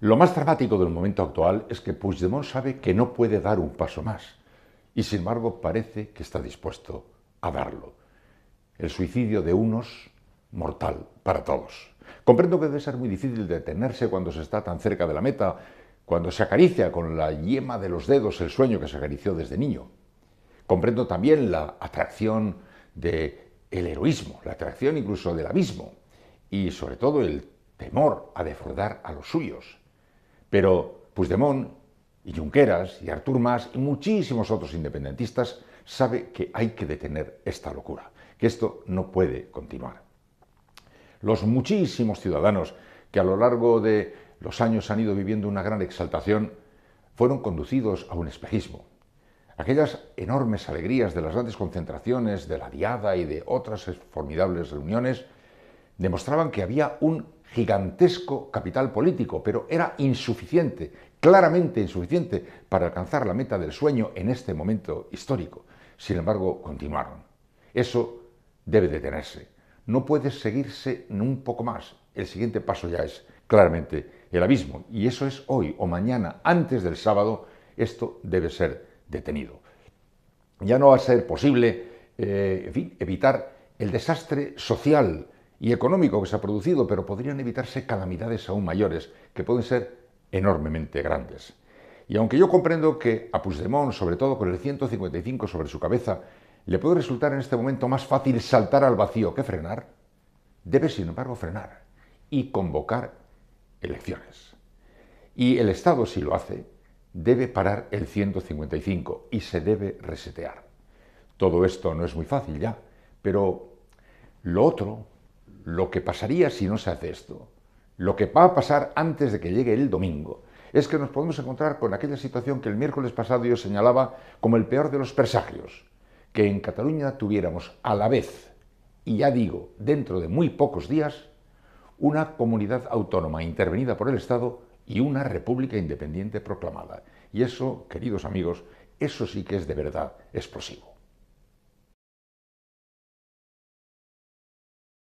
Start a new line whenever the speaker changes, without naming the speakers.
Lo más dramático del momento actual es que Puigdemont sabe que no puede dar un paso más y sin embargo parece que está dispuesto a darlo. El suicidio de unos, mortal para todos. Comprendo que debe ser muy difícil detenerse cuando se está tan cerca de la meta, cuando se acaricia con la yema de los dedos el sueño que se acarició desde niño. Comprendo también la atracción del heroísmo, la atracción incluso del abismo y sobre todo el temor a defraudar a los suyos pero Puigdemont y Junqueras y Artur Mas y muchísimos otros independentistas sabe que hay que detener esta locura, que esto no puede continuar. Los muchísimos ciudadanos que a lo largo de los años han ido viviendo una gran exaltación fueron conducidos a un espejismo. Aquellas enormes alegrías de las grandes concentraciones, de la diada y de otras formidables reuniones demostraban que había un gigantesco capital político, pero era insuficiente, claramente insuficiente, para alcanzar la meta del sueño en este momento histórico. Sin embargo, continuaron. Eso debe detenerse. No puede seguirse un poco más. El siguiente paso ya es claramente el abismo. Y eso es hoy o mañana, antes del sábado, esto debe ser detenido. Ya no va a ser posible eh, evitar el desastre social y económico que se ha producido, pero podrían evitarse calamidades aún mayores, que pueden ser enormemente grandes. Y aunque yo comprendo que a Puigdemont, sobre todo con el 155 sobre su cabeza, le puede resultar en este momento más fácil saltar al vacío que frenar, debe sin embargo frenar y convocar elecciones. Y el Estado, si lo hace, debe parar el 155 y se debe resetear. Todo esto no es muy fácil ya, pero lo otro, lo que pasaría si no se hace esto, lo que va a pasar antes de que llegue el domingo, es que nos podemos encontrar con aquella situación que el miércoles pasado yo señalaba como el peor de los presagios, que en Cataluña tuviéramos a la vez, y ya digo, dentro de muy pocos días, una comunidad autónoma intervenida por el Estado y una república independiente proclamada. Y eso, queridos amigos, eso sí que es de verdad explosivo.